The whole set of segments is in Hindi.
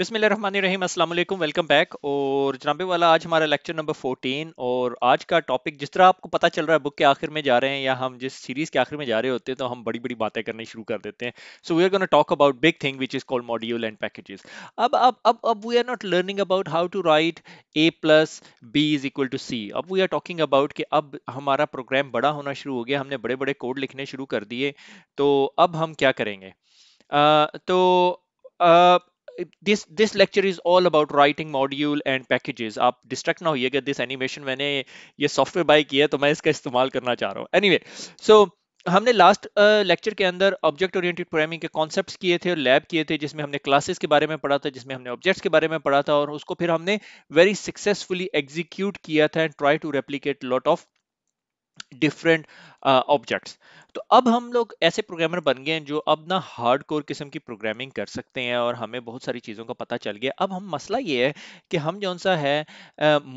बिसमीम अल्लाम वेलकम बैक और जनाबे वाला आज हमारा लेक्चर नंबर 14 और आज का टॉपिक जिस तरह आपको पता चल रहा है बुक के आखिर में जा रहे हैं या हम जिस सीरीज़ के आखिर में जा रहे होते हैं तो हम बड़ी बड़ी बातें करनी शुरू कर देते हैं so we are gonna talk about big thing which is called module and packages अब अब अब अब we are not learning about how to write A plus B is equal to C अब वी आर टॉकिंग अबाउट कि अब हमारा प्रोग्राम बड़ा होना शुरू हो गया हमने बड़े बड़े कोड लिखने शुरू कर दिए तो अब हम क्या करेंगे uh, तो uh, this this lecture is all about writing module and packages aap distract na hoiye this this animation maine ye software buy kiya to main iska istemal karna cha raha hu anyway so हमने लास्ट लेक्चर uh, के अंदर ऑब्जेक्ट ओरिएंटेड प्रोग्रामिंग के कॉन्सेप्ट्स किए थे और लैब किए थे जिसमें हमने क्लासेस के बारे में पढ़ा था जिसमें हमने ऑब्जेक्ट्स के बारे में पढ़ा था और उसको फिर हमने वेरी सक्सेसफुली एग्जीक्यूट किया था and try to replicate lot of different objects तो अब हम लोग ऐसे प्रोग्रामर बन गए हैं जो अब ना हार्ड कोर किस्म की प्रोग्रामिंग कर सकते हैं और हमें बहुत सारी चीज़ों का पता चल गया अब हम मसला ये है कि हम जो सा है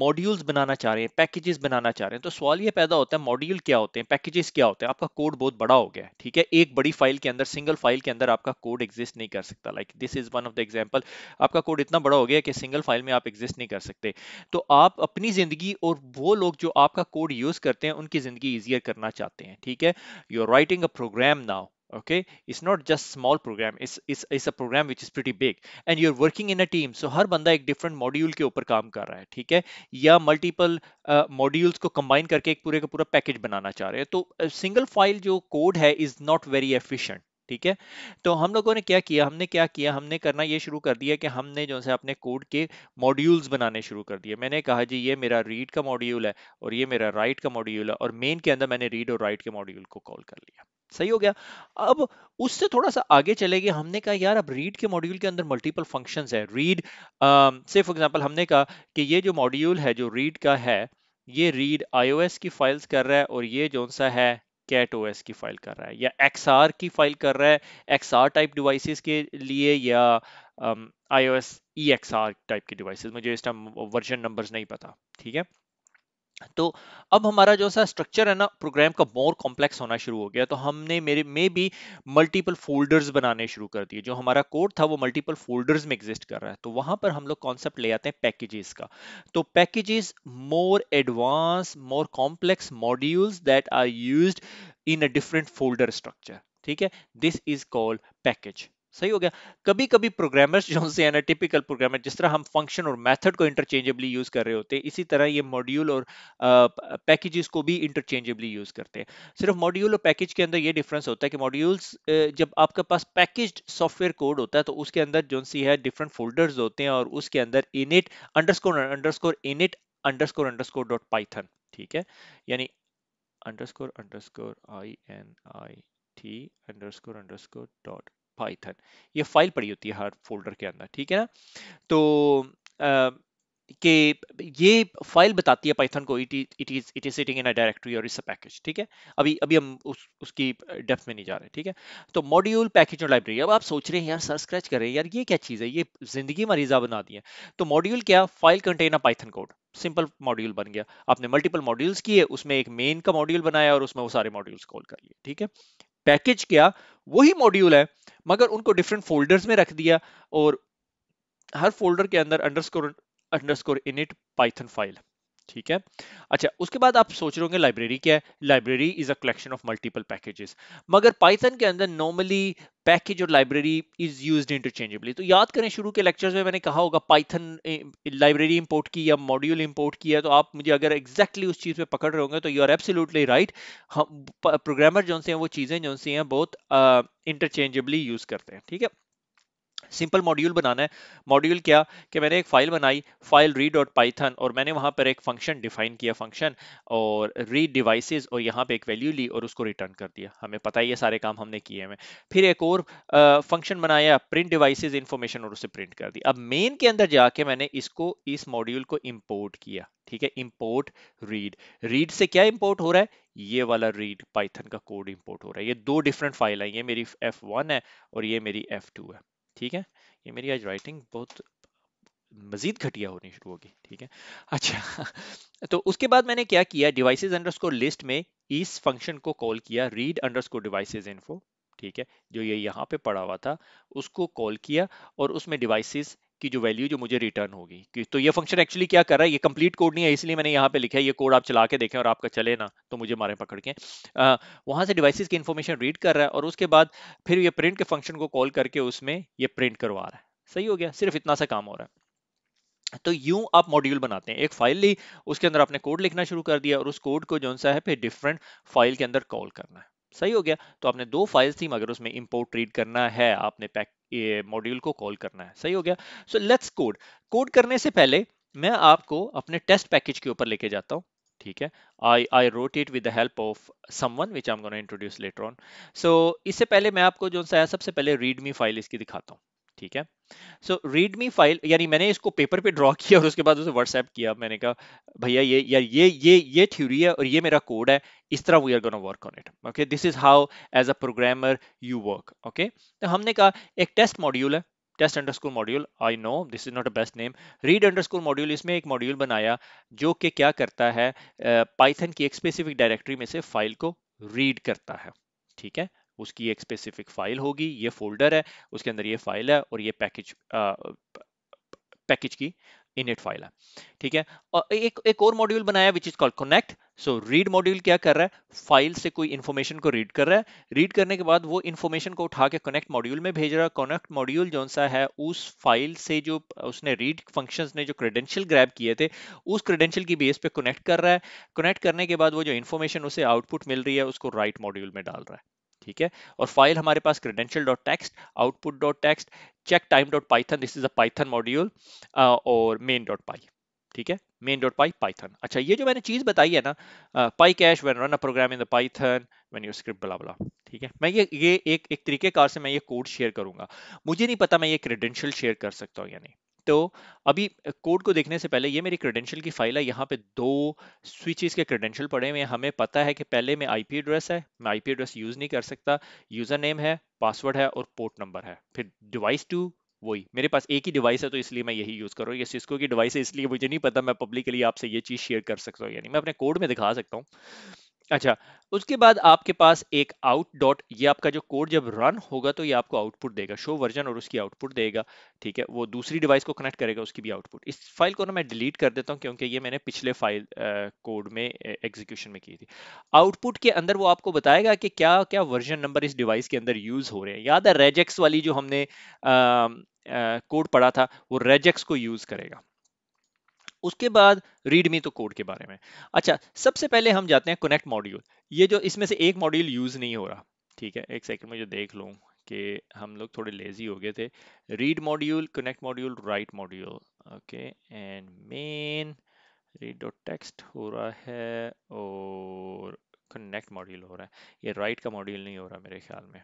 मॉड्यूल्स बनाना चाह रहे हैं पैकेजेस बनाना चाह रहे हैं तो सवाल ये पैदा होता है मॉड्यूल क्या होते हैं पैकेजेस क्या होते हैं आपका कोड बहुत बड़ा हो गया ठीक है एक बड़ी फाइल के अंदर सिंगल फाइल के अंदर आपका कोड एग्जिस्ट नहीं कर सकता like this is one of the example आपका कोड इतना बड़ा हो गया कि सिंगल फाइल में आप एग्जिस्ट नहीं कर सकते तो आप अपनी ज़िंदगी और वो लोग जो आपका कोड यूज़ करते हैं उनकी ज़िंदगी ईजियर करना चाहते बनाते हैं ठीक है you are writing a program now okay it's not just small program it's a program which is pretty big and you are working in a team so हर बंदा एक डिफरेंट मॉड्यूल के ऊपर काम कर रहा है ठीक है या मल्टीपल मॉड्यूल्स uh, को कंबाइन करके एक पूरे का पूरा पैकेज बनाना चाह रहे हैं तो सिंगल uh, फाइल जो कोड है इज नॉट वेरी एफिशियंट ठीक है तो हम लोगों ने क्या किया हमने क्या किया हमने करना ये शुरू कर दिया कि हमने जो है अपने कोड के मॉड्यूल्स बनाने शुरू कर दिए मैंने कहा जी ये मेरा रीड का मॉड्यूल है और ये मेरा राइट का मॉड्यूल है और मेन के अंदर मैंने रीड और राइट के मॉड्यूल को कॉल कर लिया सही हो गया अब उससे थोड़ा सा आगे चले गए हमने कहा यार अब रीड के मॉड्यूल के अंदर मल्टीपल फंक्शंस है रीड से फॉर एग्जांपल हमने कहा कि ये जो मॉड्यूल है जो रीड का है ये रीड आईओएस की फाइल्स कर रहा है और ये जो सा है कैट ओ की फाइल कर रहा है या एक्स की फाइल कर रहा है एक्स टाइप डिवाइसेस के लिए या I O S E X type की डिवाइसेस मुझे इस टाइम वर्जन नंबर्स नहीं पता ठीक है तो अब हमारा जो सा स्ट्रक्चर है ना प्रोग्राम का मोर कॉम्प्लेक्स होना शुरू हो गया तो हमने मेरे में भी मल्टीपल फोल्डर्स बनाने शुरू कर दिए जो हमारा कोड था वो मल्टीपल फोल्डर्स में एग्जिस्ट कर रहा है तो वहां पर हम लोग कॉन्सेप्ट ले आते हैं पैकेजेस का तो packages more advance more complex modules that are use in a different folder structure ठीक है दिस इज कॉल्ड पैकेज सही हो गया कभी कभी प्रोग्रामर्स जो से है ना टिपिकल प्रोग्रामर जिस तरह हम फंक्शन और मेथड को इंटरचेंजेबली यूज कर रहे होते हैं इसी तरह ये मॉड्यूल और पैकेजेस को भी इंटरचेंजेबली यूज करते हैं सिर्फ मॉड्यूल और पैकेज के अंदर ये डिफरेंस होता है कि मॉड्यूल्स जब आपके पास पैकेज सॉफ्टवेयर कोड होता है तो उसके अंदर जो सी है डिफरेंट फोल्डर्स होते हैं और उसके अंदर init underscore underscore init underscore underscore dot Python ठीक है यानी underscore I N I T underscore dot Python ये फाइल पड़ी होती है हर फोल्डर के अंदर ठीक है ना तो कि ये फाइल बताती है पाइथन को it is it is sitting in a directory और इस पैकेज ठीक है अभी अभी हम उस उसकी डेप्थ में नहीं जा रहे ठीक है तो मॉड्यूल पैकेज और लाइब्रेरी अब आप सोच रहे हैं यार सर स्क्रैच कर रहे हैं यार ये क्या चीज़ है ये जिंदगी मरीजा बना दी है तो मॉड्यूल क्या file container Python code simple module बन गया आपने मल्टीपल मॉड्यूल्स किए उसमें एक मेन का मॉड्यूल बनाया और उसमें वो सारे मॉड्यूल्स कॉल कर लिए ठीक है पैकेज किया वही मॉड्यूल है मगर उनको डिफरेंट फोल्डर्स में रख दिया और हर फोल्डर के अंदर underscore underscore init Python file ठीक है अच्छा उसके बाद आप सोच रहे होंगे लाइब्रेरी क्या है library is a collection of multiple packages मगर पाइथन के अंदर नॉर्मली पैकेज और लाइब्रेरी इज यूज इंटरचेंजेबली तो याद करें शुरू के लेक्चर्स में मैंने कहा होगा पाइथन लाइब्रेरी इंपोर्ट की या मॉड्यूल इंपोर्ट किया तो आप मुझे अगर एग्जैक्टली exactly उस चीज़ पे पकड़ रहे होंगे तो you are absolutely right programmer जो हैं वो चीज़ें जो हैं बहुत इंटरचेंजेबली uh, यूज करते हैं ठीक है सिंपल मॉड्यूल बनाना है मॉड्यूल क्या कि मैंने एक फाइल बनाई फाइल री डॉट पाइथन और मैंने वहाँ पर एक फंक्शन डिफाइन किया फंक्शन और री डिवाइसेस और यहाँ पे एक वैल्यू ली और उसको रिटर्न कर दिया हमें पता ही है सारे काम हमने किए हैं फिर एक और फंक्शन बनाया प्रिंट डिवाइसेज इन्फॉर्मेशन और उसे प्रिंट कर दिया अब मेन के अंदर जाके मैंने इसको इस मॉड्यूल को इम्पोर्ट किया ठीक है इम्पोर्ट रीड रीड से क्या इम्पोर्ट हो रहा है ये वाला रीड पाइथन का कोड इम्पोर्ट हो रहा है ये दो डिफरेंट फाइल है ये मेरी वन है और ये मेरी टू है ठीक है ये मेरी आज राइटिंग बहुत मज़ीद घटिया होनी शुरू होगी ठीक है अच्छा तो उसके बाद मैंने क्या किया डिवाइसेज अंडरस्कोर लिस्ट में इस फंक्शन को कॉल किया रीड अंडर डिवाइसेज इन्फो ठीक है जो ये यहाँ पे पड़ा हुआ था उसको कॉल किया और उसमें डिवाइसेस की जो वैल्यू जो मुझे रिटर्न होगी तो ये फंक्शन एक्चुअली क्या कर रहा है ये कंप्लीट कोड नहीं है इसलिए मैंने यहाँ पे लिखा है ये कोड आप चला के देखें और आपका चले ना तो मुझे मारे पकड़ के आ, वहां से डिवाइसिस की इन्फॉर्मेशन रीड कर रहा है और उसके बाद फिर ये प्रिंट के फंक्शन को कॉल करके उसमें ये प्रिंट करवा रहा है सही हो गया सिर्फ इतना सा काम हो रहा है तो यूं आप मॉड्यूल बनाते हैं एक फाइल ली उसके अंदर आपने कोड लिखना शुरू कर दिया और उस कोड को जो सा है फिर डिफरेंट फाइल के अंदर कॉल करना है सही हो गया तो आपने दो फाइल्स थी मगर उसमें इंपोर्ट रीड करना है आपने पैक मॉड्यूल को कॉल करना है सही हो गया सो लेट्स कोड कोड करने से पहले मैं आपको अपने टेस्ट पैकेज के ऊपर लेके जाता हूँ ठीक है I I wrote it with the help of someone which I am gonna introduce later on so इससे पहले मैं आपको जो सा है सबसे पहले रीडमी फाइल इसकी दिखाता हूँ ठीक है सो रीड मी फाइल यानी मैंने इसको पेपर पे ड्रॉ किया और उसके बाद उसे व्हाट्सएप किया मैंने कहा भैया ये यार ये ये ये थ्योरी है और ये मेरा कोड है इस तरह we are gonna work on it okay this is how as a programmer you work okay तो हमने कहा एक टेस्ट मॉड्यूल है test underscore module I know this is not a best name read underscore module इसमें एक मॉड्यूल बनाया जो कि क्या करता है पाइथन uh, की एक स्पेसिफिक डायरेक्टरी में से फाइल को रीड करता है ठीक है उसकी एक स्पेसिफिक फाइल होगी ये फोल्डर है उसके अंदर ये फाइल है और ये पैकेज पैकेज की इनिट फाइल है ठीक है और एक एक और मॉड्यूल बनाया which is called connect so read module क्या कर रहा है फाइल से कोई इन्फॉर्मेशन को रीड कर रहा है रीड करने के बाद वो इन्फॉर्मेशन को उठा के कनेक्ट मॉड्यूल में भेज रहा है कनेक्ट मॉड्यूल जो सा है उस फाइल से जो उसने रीड फंक्शंस ने जो क्रेडेंशियल ग्रैब किए थे उस क्रेडेंशियल की बेस पे कनेक्ट कर रहा है कनेक्ट करने के बाद वो जो इन्फॉर्मेशन उसे आउटपुट मिल रही है उसको राइट right मॉड्यूल में डाल रहा है ठीक है और फाइल हमारे पास credential dot text output dot text check time dot Python this is a Python module और मेन डॉट पाई ठीक है मेन डॉट पाई पाइथन अच्छा ये जो मैंने चीज़ बताई है ना py cache when run a program in the Python when you script blah blah ठीक है मैं ये ये एक एक तरीके कार से मैं ये कोड शेयर करूंगा मुझे नहीं पता मैं ये क्रेडेंशियल शेयर कर सकता हूँ या नहीं तो अभी कोड को देखने से पहले ये मेरी क्रेडेंशियल की फाइल है यहाँ पे दो स्विचेस के क्रेडेंशियल पड़े हुए हैं हमें पता है कि पहले में आईपी एड्रेस है मैं आईपी एड्रेस यूज़ नहीं कर सकता यूज़र नेम है पासवर्ड है और पोर्ट नंबर है फिर डिवाइस टू वही मेरे पास एक ही डिवाइस है तो इसलिए मैं यही यूज़ कर रहा हूँ ये सिस्को की डिवाइस है इसलिए मुझे नहीं पता मैं पब्लिकली आपसे ये चीज़ शेयर कर सकता हूँ यानी मैं अपने कोड में दिखा सकता हूँ अच्छा उसके बाद आपके पास एक आउट डॉट ये आपका जो कोड जब रन होगा तो ये आपको आउटपुट देगा शो वर्जन और उसकी आउटपुट देगा ठीक है वो दूसरी डिवाइस को कनेक्ट करेगा उसकी भी आउटपुट इस फाइल को ना मैं डिलीट कर देता हूँ क्योंकि ये मैंने पिछले फाइल कोड में एग्जीक्यूशन में की थी आउटपुट के अंदर वो आपको बताएगा कि क्या क्या वर्जन नंबर इस डिवाइस के अंदर यूज हो रहे हैं याद है रेजेक्स वाली जो हमने कोड पढ़ा था वो रेजेक्स को यूज करेगा उसके बाद रीडमी तो कोड के बारे में अच्छा सबसे पहले हम जाते हैं कनेक्ट मॉड्यूल ये जो इसमें से एक मॉड्यूल यूज़ नहीं हो रहा ठीक है एक सेकंड में जो देख लूँ कि हम लोग थोड़े लेजी हो गए थे read module connect module write module okay and main read dot text हो रहा है और कनेक्ट मॉड्यूल हो रहा है ये राइट का मॉड्यूल नहीं हो रहा मेरे ख्याल में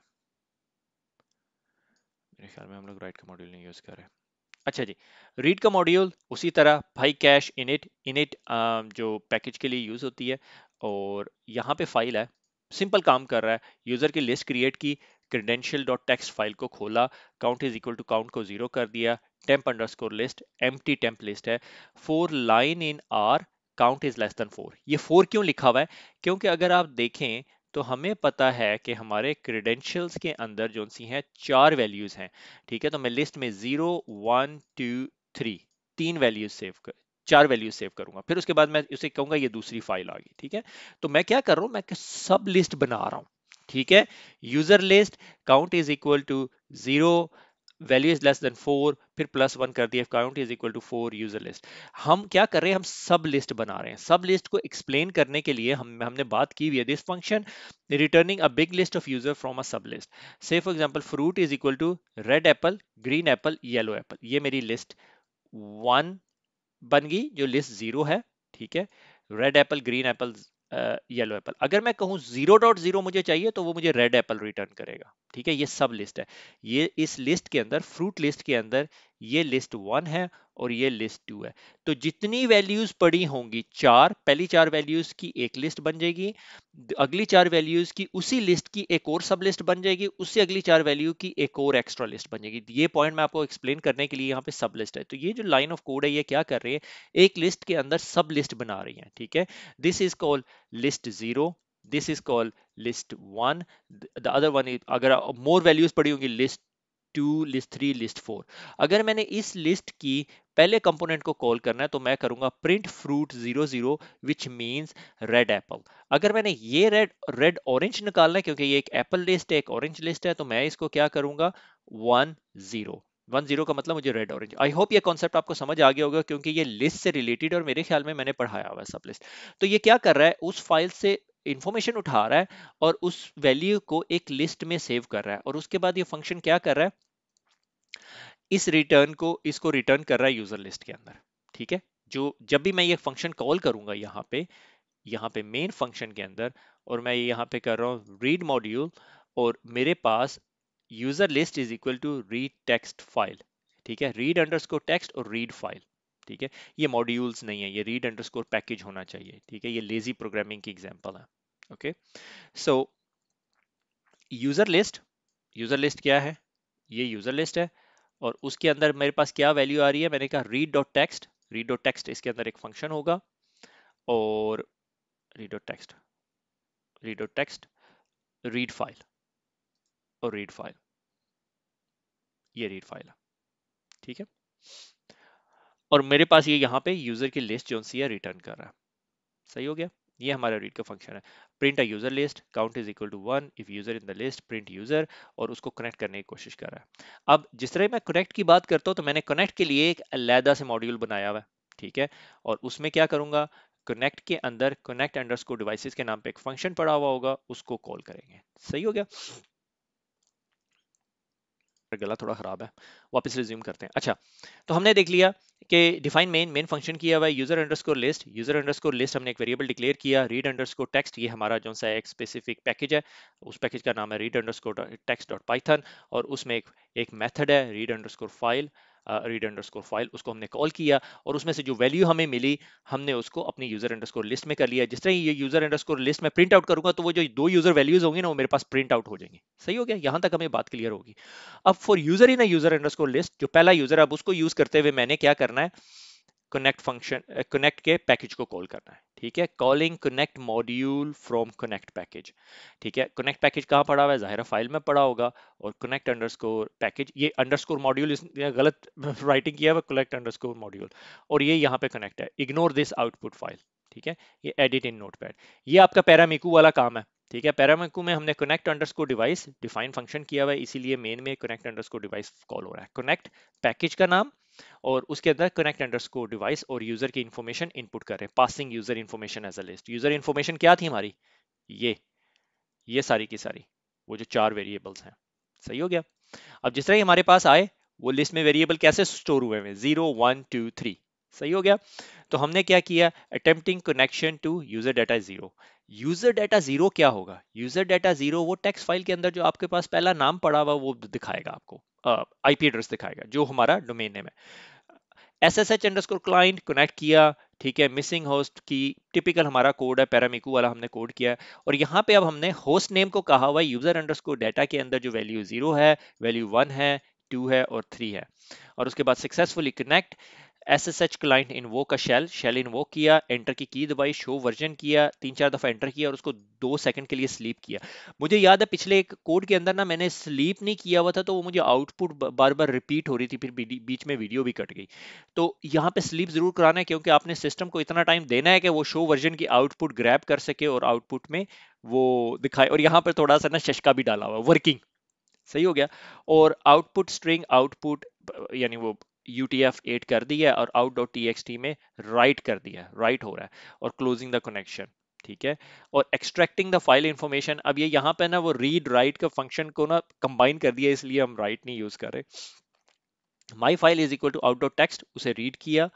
मेरे ख्याल में हम लोग राइट का मॉड्यूल नहीं यूज़ कर रहे अच्छा जी रीड का मॉड्यूल उसी तरह भाई कैश इनिट इनिट जो पैकेज के लिए यूज़ होती है और यहाँ पे फाइल है सिंपल काम कर रहा है यूज़र की लिस्ट क्रिएट की क्रेडेंशियल डॉट टेक्स्ट फाइल को खोला count is equal to count को जीरो कर दिया temp underscore list empty temp list है for line in R count is less than four ये फोर क्यों लिखा हुआ है क्योंकि अगर आप देखें तो हमें पता है कि हमारे क्रेडेंशियल्स के अंदर जो सी हैं चार वैल्यूज़ हैं ठीक है तो मैं लिस्ट में ज़ीरो वन टू थ्री तीन वैल्यूज सेव कर चार वैल्यू सेव करूंगा फिर उसके बाद मैं उसे कहूंगा ये दूसरी फाइल आ गई ठीक है तो मैं क्या कर रहा हूं मैं सब लिस्ट बना रहा हूं ठीक है user list count is equal to zero value is less than four फिर प्लस वन कर दिया count is equal to four user list हम क्या कर रहे हैं हम सब लिस्ट बना रहे हैं सब लिस्ट को एक्सप्लेन करने के लिए हम हमने बात की हुई है this function returning a big list of user from a sub list से for example fruit is equal to red apple green apple yellow apple ये मेरी लिस्ट वन बन गई जो लिस्ट जीरो है ठीक है red apple green apple yellow apple अगर मैं कहूँ जीरो डॉट जीरो मुझे चाहिए तो वो मुझे रेड एप्पल रिटर्न करेगा ठीक है ये सब लिस्ट है ये इस लिस्ट के अंदर फ्रूट लिस्ट के अंदर ये लिस्ट वन है और ये लिस्ट टू है तो जितनी वैल्यूज पड़ी होंगी चार पहली चार वैल्यूज की एक लिस्ट बन जाएगी अगली चार वैल्यूज की उसी लिस्ट की एक और सब लिस्ट बन जाएगी उससे अगली चार वैल्यू की एक और एक्स्ट्रा लिस्ट बन जाएगी ये पॉइंट मैं आपको एक्सप्लेन करने के लिए यहाँ पे सब लिस्ट है तो ये जो लाइन ऑफ कोड है ये क्या कर रही है एक लिस्ट के अंदर सब लिस्ट बना रही है ठीक है this is called list zero this is call list one the other one is agar more values padi hongi two list three list four अगर मैंने इस लिस्ट की पहले कंपोनेंट को कॉल करना है तो मैं करूंगा print fruit zero zero which means red apple अगर मैंने ये रेड रेड ऑरेंज निकालना है क्योंकि ये एक एप्पल लिस्ट है एक ऑरेंज लिस्ट है तो मैं इसको क्या करूंगा वन जीरो वन जीरो का मतलब मुझे रेड ऑरेंज आई होप ये कॉन्सेप्ट आपको समझ आ गया होगा क्योंकि ये लिस्ट से रिलेटेड और मेरे ख्याल में मैंने पढ़ाया हुआ सब लिस्ट तो ये क्या कर रहा है उस फाइल से इंफॉर्मेशन उठा रहा है और उस वैल्यू को एक लिस्ट में सेव कर रहा है और उसके बाद ये फंक्शन क्या कर रहा है इस रिटर्न को इसको रिटर्न कर रहा है यूजर लिस्ट के अंदर ठीक है जो जब भी मैं ये फंक्शन कॉल करूंगा यहाँ पे यहाँ पे मेन फंक्शन के अंदर और मैं यहाँ पे कर रहा हूँ रीड मॉड्यूल और मेरे पास user list is equal to read text file ठीक है रीड अंडरस्कोर टेक्स्ट और रीड फाइल ठीक है ये मॉड्यूल्स नहीं है ये रीड अंडरस्कोर पैकेज होना चाहिए ठीक है ये लेजी प्रोग्रामिंग की एग्जाम्पल है okay so user list user list क्या है ये यूजर लिस्ट है और उसके अंदर मेरे पास क्या वैल्यू आ रही है मैंने कहा read dot text read dot text इसके अंदर एक फंक्शन होगा और read dot text read dot text read file और रीड फाइल ये रीड फाइल है ठीक है और मेरे पास ये यहाँ पे यूजर की लिस्ट जो सी है रिटर्न कर रहा है सही हो गया ये हमारा रीड का फंक्शन है print a user list count is equal to one if user in the list print user और उसको कनेक्ट करने की कोशिश कर रहा है अब जिस तरह मैं कनेक्ट की बात करता हूँ तो मैंने कनेक्ट के लिए एक अलहदा से मॉड्यूल बनाया हुआ है ठीक है और उसमें क्या करूंगा कनेक्ट के अंदर कनेक्ट अंडर डिवाइसेस के नाम पे एक फंक्शन पड़ा हुआ होगा उसको कॉल करेंगे सही हो गया गला थोड़ा ख़राब है वापस रिज्यूम करते हैं अच्छा तो हमने देख लिया कि डिफाइन मेन मेन फंक्शन किया हुआ है user underscore list user underscore list हमने एक वेरिएबल डिक्लेयर किया रीड अंडरस्कोर टेक्स्ट ये हमारा जो सा एक स्पेसिफिक पैकेज है उस पैकेज का नाम है read underscore text dot Python और उसमें एक एक मेथड है read underscore file read underscore file उसको हमने कॉल किया और उसमें से जो वैल्यू हमें मिली हमने उसको अपनी यूजर अंडरस्कोर लिस्ट में कर लिया जिस तरह ये यूजर अंडरस्कोर लिस्ट में प्रिंट आउट करूंगा तो वो जो दो यूजर वैल्यूज होंगी ना वो मेरे पास प्रिंट आउट हो जाएंगे सही हो गया यहां तक हमें बात क्लियर होगी अब for user in a user underscore list जो पहला यूजर अब उसको यूज करते हुए मैंने क्या करना है कनेक्ट फंक्शन कनेक्ट के पैकेज को कॉल करना है ठीक है calling connect module from connect package ठीक है कनेक्ट पैकेज कहाँ पड़ा हुआ है ज़ाहिर फाइल में पड़ा होगा और कनेक्ट अंडरस्कोर पैकेज ये अंडरस्कोर मॉड्यूल इसने गलत राइटिंग किया हुआ कनेक्ट अंडरस्कोर मॉड्यूल और ये यहाँ पे कनेक्ट है इग्नोर दिस आउटपुट फाइल ठीक है ये एडिट इन पैड ये आपका पैरामिकू वाला काम है ठीक है पैरामिकू में हमने connect underscore device define function किया हुआ है इसीलिए मेन में कनेक्ट अंडरस्कोर डिवाइस कॉल हो रहा है कनेक्ट पैकेज का नाम और उसके अंदर कनेक्ट अंडर स्कोर डिवाइस और यूजर की इन्फॉर्मेशन इनपुट कर रहे हैं passing user information as a list user information क्या थी हमारी ये ये सारी की सारी वो जो चार वेरिएबल्स हैं सही हो गया अब जिस तरह हमारे पास आए वो लिस्ट में वेरिएबल कैसे स्टोर हुए हैं जीरो वन टू थ्री सही हो गया तो हमने क्या किया attempting connection to user data zero user data zero क्या होगा यूजर डाटा जीरो वो टेक्स्ट फाइल के अंदर जो आपके पास पहला नाम पड़ा हुआ वो दिखाएगा आपको आईपी uh, एड्रेस दिखाएगा जो हमारा डोमेन नेम है S S H underscore client connect किया ठीक है मिसिंग होस्ट की टिपिकल हमारा कोड है पैरामिकू वाला हमने कोड किया है और यहाँ पे अब हमने होस्ट नेम को कहा हुआ यूजर अंडरस्कोर डाटा के अंदर जो वैल्यू जीरो है वैल्यू वन है टू है और थ्री है और उसके बाद successfully connect S S H client invoke shell shell इन वो किया एंटर की की दबाई शो वर्जन किया तीन चार दफा एंटर किया और उसको दो सेकंड के लिए स्लीप किया मुझे याद है पिछले एक कोड के अंदर ना मैंने स्लीप नहीं किया हुआ था तो वो मुझे आउटपुट बार बार रिपीट हो रही थी फिर बीच में वीडियो भी कट गई तो यहाँ पे स्लीप जरूर कराना है क्योंकि आपने सिस्टम को इतना टाइम देना है कि वो शो वर्जन की आउटपुट ग्रैप कर सके और आउटपुट में वो दिखाए और यहाँ पर थोड़ा सा ना शशका भी डाला हुआ वर्किंग सही हो गया और आउटपुट स्ट्रिंग आउटपुट यानी वो यू टी एफ एट कर दी है और out dot T X T में राइट कर दिया है राइट हो रहा है और क्लोजिंग द कनेक्शन ठीक है और एक्सट्रैक्टिंग द फाइल इन्फॉर्मेशन अब ये यहाँ पे ना वो रीड राइट का फंक्शन को ना कंबाइन कर दिया इसलिए हम राइट नहीं यूज कर रहे my file is equal to out dot text उसे रीड किया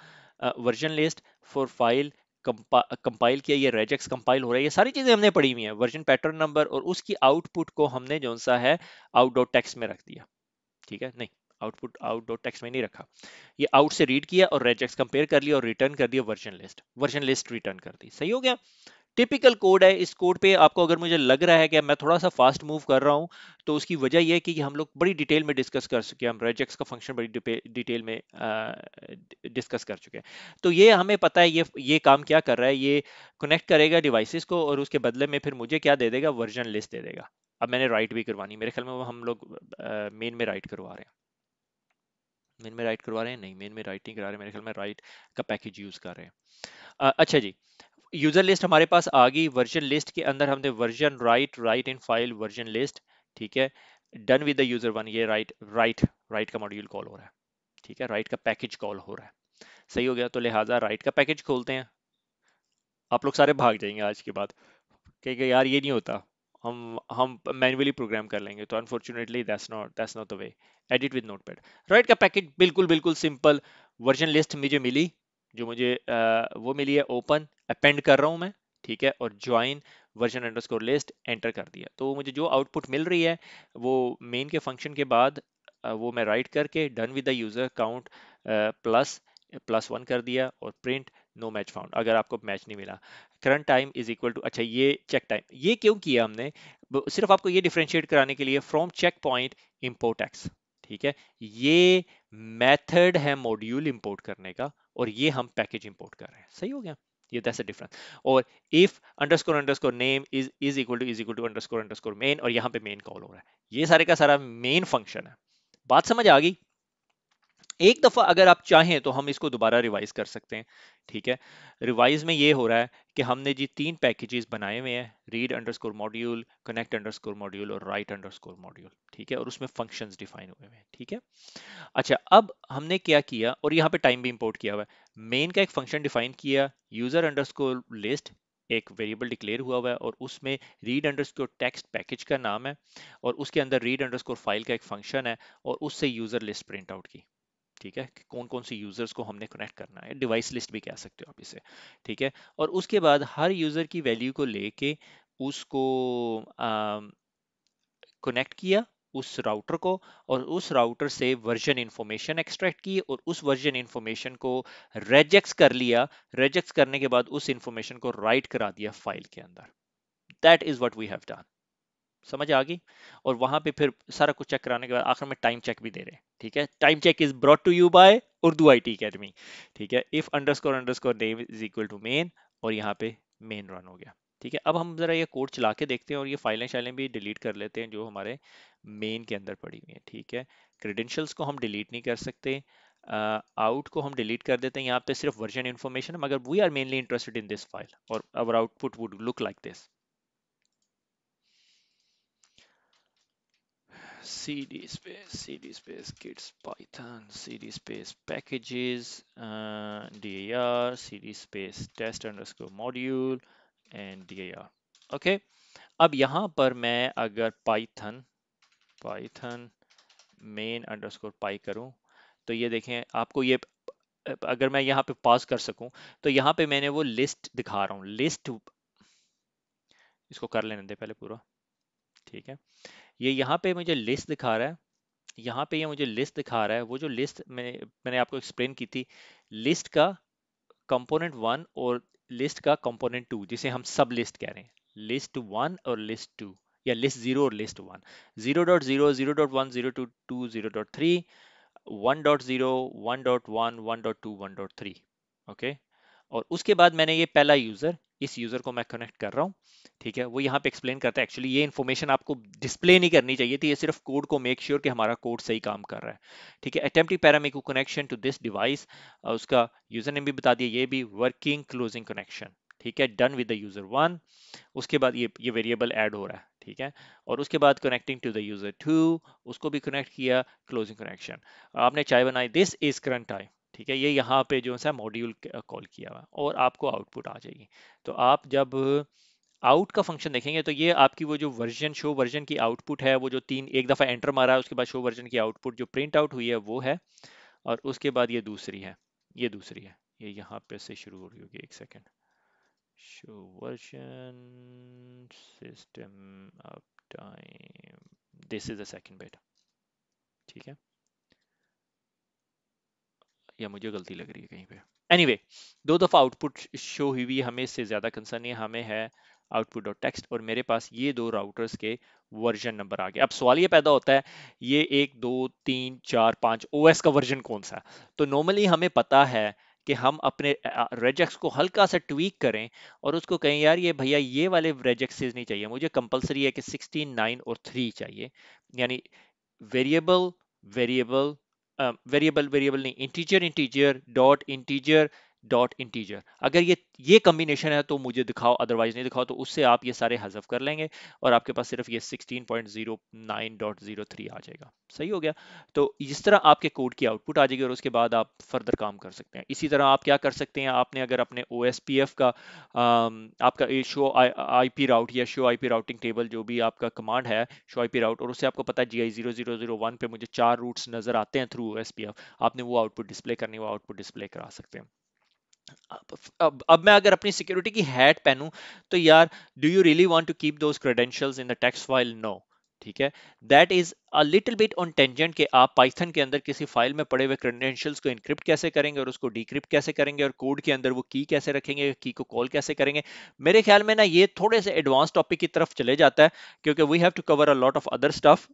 version list for file compile किया ये रेजेक्स कंपाइल हो रहा है ये सारी चीजें हमने पढ़ी हुई है वर्जन पैटर्न नंबर और उसकी आउटपुट को हमने जो सा है आउट डॉट टेक्स्ट में रख दिया ठीक है नहीं आउटपुट आउट डॉट टेक्स में नहीं रखा ये आउट से रीड किया और रेजेक्ट कंपेयर कर लिया और रिटर्न कर दिया version list version list return कर दी सही हो गया टिपिकल कोड है इस कोड पे आपको अगर मुझे लग रहा है कि मैं थोड़ा सा फास्ट मूव कर रहा हूँ तो उसकी वजह यह है कि हम लोग बड़ी डिटेल में डिस्कस कर चुके हैं हम रेजेक्स का फंक्शन बड़ी डिटेल में डिस्कस कर चुके हैं तो ये हमें पता है ये ये काम क्या कर रहा है ये कनेक्ट करेगा डिवाइसिस को और उसके बदले में फिर मुझे क्या दे देगा वर्जन लिस्ट दे देगा अब मैंने राइट भी करवानी मेरे ख्याल में हम लोग मेन में राइट करवा रहे हैं मेन में राइट करवा रहे हैं नहीं मेन में राइट नहीं करा रहे मेरे ख्याल में राइट का पैकेज यूज़ कर रहे हैं अच्छा जी यूज़र लिस्ट हमारे पास आ गई वर्जन लिस्ट के अंदर हमने version write write in file version list ठीक है done with the user one ये राइट राइट राइट का मॉड्यूल कॉल हो रहा है ठीक है राइट का पैकेज कॉल हो रहा है सही हो गया तो लिहाजा राइट का पैकेज खोलते हैं आप लोग सारे भाग जाएंगे आज के बाद कहेंगे यार ये नहीं होता हम हम मैनुअली प्रोग्राम कर लेंगे तो unfortunately that's not that's not the way edit with Notepad write का पैकेट बिल्कुल बिल्कुल सिंपल वर्जन लिस्ट मुझे मिली जो मुझे आ, वो मिली है ओपन अपेंड कर रहा हूँ मैं ठीक है और join version underscore list enter कर दिया तो मुझे जो आउटपुट मिल रही है वो मेन के फंक्शन के बाद वो मैं राइट करके done with the user count plus plus one कर दिया और प्रिंट नो मैच फाउंड अगर आपको मैच नहीं मिला current time is equal to अच्छा ये चेक टाइम ये क्यों किया हमने सिर्फ आपको ये डिफ्रेंशिएट कराने के लिए from check point import X ठीक है ये मेथड है मॉड्यूल इंपोर्ट करने का और ये हम पैकेज इंपोर्ट कर रहे हैं सही हो गया ये दैट्स अ डिफरेंस और if underscore underscore name is is equal to is equal to underscore underscore main और यहां पे मेन कॉल हो रहा है ये सारे का सारा मेन फंक्शन है बात समझ आ गई एक दफ़ा अगर आप चाहें तो हम इसको दोबारा रिवाइज कर सकते हैं ठीक है रिवाइज में ये हो रहा है कि हमने जी तीन पैकेजेस बनाए हुए हैं read underscore module connect underscore module और राइट अंडर स्कोर मॉड्यूल ठीक है और उसमें फंक्शन डिफाइन हुए हैं ठीक है अच्छा अब हमने क्या किया और यहाँ पे टाइम भी इंपोर्ट किया हुआ है मेन का एक फंक्शन डिफाइन किया यूजर अंडर लिस्ट एक वेरिएबल डिक्लेयर हुआ हुआ है और उसमें रीड अंडरस्कोर टेक्स्ट पैकेज का नाम है और उसके अंदर रीड अंडरस्कोर फाइल का एक फंक्शन है और उससे यूजर लिस्ट प्रिंट आउट की ठीक है कौन कौन से यूज़र्स को हमने कनेक्ट करना है डिवाइस लिस्ट भी कह सकते हो आप इसे ठीक है और उसके बाद हर यूज़र की वैल्यू को लेके उसको कनेक्ट किया उस राउटर को और उस राउटर से वर्जन इंफॉर्मेशन एक्सट्रैक्ट की और उस वर्जन इंफॉर्मेशन को रेजेक्ट कर लिया रेजेक्ट करने के बाद उस इंफॉर्मेशन को राइट करा दिया फाइल के अंदर that is what we have done समझ आ गई और वहां पे फिर सारा कुछ चेक कराने के बाद आखिर में टाइम चेक भी दे रहे हैं ठीक है time check is brought to you by Urdu I T academy ठीक है if underscore underscore name is equal to main और यहाँ पे मेन रन हो गया ठीक है अब हम जरा ये कोड चला के देखते हैं और ये फाइलें शाइलें भी डिलीट कर लेते हैं जो हमारे मेन के अंदर पड़ी हुई है ठीक है क्रेडेंशियल्स को हम डिलीट नहीं कर सकते आउट uh, को हम डिलीट कर देते हैं यहाँ पे सिर्फ वर्जन इन्फॉर्मेशन मगर we are mainly interested in this file और our output would look like this cd space cd space kids python cd space packages uh, dir cd space test underscore module and D okay अब यहाँ पर मैं अगर Python Python main underscore py करूँ तो ये देखें आपको ये अगर मैं यहाँ पे पास कर सकूँ तो यहाँ पे मैंने वो लिस्ट दिखा रहा हूँ लिस्ट इसको कर लेने दे पहले पूरा ठीक है ये यहाँ पे मुझे लिस्ट दिखा रहा है यहाँ पे ये यह मुझे लिस्ट दिखा रहा है वो जो लिस्ट मैंने मैंने आपको एक्सप्लेन की थी लिस्ट का कंपोनेंट वन और लिस्ट का कंपोनेंट टू जिसे हम सब लिस्ट कह रहे हैं लिस्ट वन और लिस्ट टू या लिस्ट जीरो और list one zero dot zero zero dot one zero two two zero dot three one dot zero one dot one one dot two one dot three okay और उसके बाद मैंने ये पहला यूज़र इस यूज़र को मैं कनेक्ट कर रहा हूँ ठीक है वो यहाँ पे एक्सप्लेन करता है एक्चुअली ये इन्फॉर्मेशन आपको डिस्प्ले नहीं करनी चाहिए थी ये सिर्फ कोड को मेक श्योर sure कि हमारा कोड सही काम कर रहा है ठीक है attempting Paramiko connection to this device उसका यूज़र नेम भी बता दिया ये भी वर्किंग क्लोजिंग कनेक्शन ठीक है done with the user one उसके बाद ये ये वेरिएबल एड हो रहा है ठीक है और उसके बाद connecting to the user two उसको भी कनेक्ट किया क्लोजिंग कनेक्शन आपने चाय बनाई दिस इज करंट टाइम ठीक है ये यहाँ पे जो है मॉड्यूल कॉल किया हुआ और आपको आउटपुट आ जाएगी तो आप जब आउट का फंक्शन देखेंगे तो ये आपकी वो जो वर्जन शो वर्जन की आउटपुट है वो जो तीन एक दफ़ा एंटर मारा है उसके बाद शो वर्जन की आउटपुट जो प्रिंट आउट हुई है वो है और उसके बाद ये दूसरी है ये दूसरी है ये यहाँ पे से शुरू हो रही होगी एक second show version system uptime this is a second बेटा ठीक है या मुझे गलती लग रही है कहीं पे एनीवे anyway, दो दफ़ा आउटपुट शो हुई हुई हमें इससे ज़्यादा कंसर्न है हमें है आउटपुट और टेक्स्ट और मेरे पास ये दो राउटर्स के वर्जन नंबर आ गए अब सवाल ये पैदा होता है ये एक दो तीन चार पाँच ओ का वर्जन कौन सा तो नॉर्मली हमें पता है कि हम अपने रेजेक्स को हल्का सा ट्वीक करें और उसको कहें यार ये भैया ये वाले रेजेक्सेज नहीं चाहिए मुझे कंपलसरी है कि 16, 9 और 3 चाहिए यानी variable variable um, variable variable ni integer integer dot integer dot integer अगर ये ये कम्बिनेशन है तो मुझे दिखाओ अदरवाइज नहीं दिखाओ तो उससे आप ये सारे हजफ कर लेंगे और आपके पास सिर्फ ये 16.09.03 आ जाएगा सही हो गया तो इस तरह आपके कोड की आउटपुट आ जाएगी और उसके बाद आप फर्दर काम कर सकते हैं इसी तरह आप क्या कर सकते हैं आपने अगर अपने ओ का आपका शो आई पी राउट या show I P routing table जो भी आपका कमांड है शो आई पी राउट और उससे आपको पता है G I zero zero zero one पे मुझे चार रूट्स नजर आते हैं थ्रू ओ आपने वो आउटपुट डिस्प्ले करनी वो आउटपुट डिस्प्ले करा सकते हैं अब, अब मैं अगर अपनी सिक्योरिटी की हैट पहनूं तो यार do you really want to keep those credentials in the text file no ठीक है that is a little bit on tangent के आप पाइथन के अंदर किसी फाइल में पड़े हुए क्रेडेंशियल्स को इनक्रिप्ट कैसे करेंगे और उसको डिक्रिप्ट कैसे करेंगे और कोड के अंदर वो की कैसे रखेंगे की को कॉल कैसे करेंगे मेरे ख्याल में ना ये थोड़े से एडवांस टॉपिक की तरफ चले जाता है क्योंकि we have to cover a lot of other stuff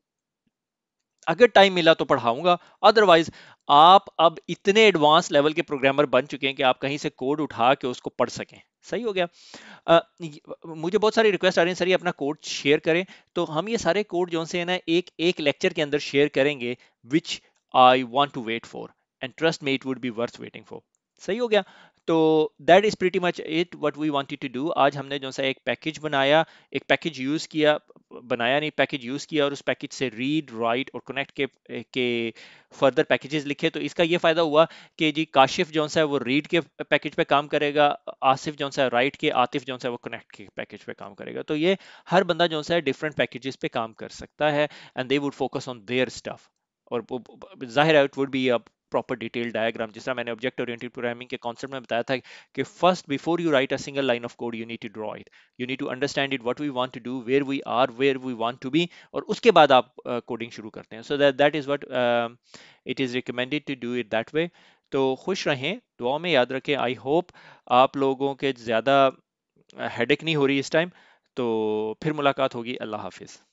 अगर टाइम मिला तो पढ़ाऊंगा अदरवाइज आप अब इतने एडवांस लेवल के प्रोग्रामर बन चुके हैं कि आप कहीं से कोड उठा के उसको पढ़ सकें सही हो गया आ, मुझे बहुत सारी रिक्वेस्ट आ रही है सर ये अपना कोड शेयर करें तो हम ये सारे कोड जो से है ना एक एक लेक्चर के अंदर शेयर करेंगे which I want to wait for and trust me it would be worth waiting for सही हो गया तो that is pretty much it what we wanted to do आज हमने जो सा एक पैकेज बनाया एक पैकेज यूज़ किया बनाया नहीं पैकेज यूज़ किया और उस पैकेज से रीड राइट और कनेक्ट के के फर्दर पैकेजेस लिखे तो इसका ये फ़ायदा हुआ कि जी काशिफ जो सा है वो रीड के पैकेज पे काम करेगा आसिफ जो सा राइट के आतिफ जो सा वो कनेक्ट के पैकेज पे काम करेगा तो ये हर बंदा जो सा डिफरेंट पैकेजेस पे काम कर सकता है and they would focus on their stuff और जाहिर है it would be proper detail diagram तरह मैंने ऑब्जेक्ट ओरिएंटेड प्रोग्रामिंग के कॉन्सेप्ट में बताया था कि first before you write a single line of code you need to draw it you need to understand it what we want to do where we are where we want to be और उसके बाद आप कोडिंग uh, शुरू करते हैं so that that is what it is recommended to do it that way तो खुश रहें दुआ में याद रखें आई होप आप लोगों के ज़्यादा हेडेक नहीं हो रही इस टाइम तो फिर मुलाकात होगी अल्लाह हाफिज़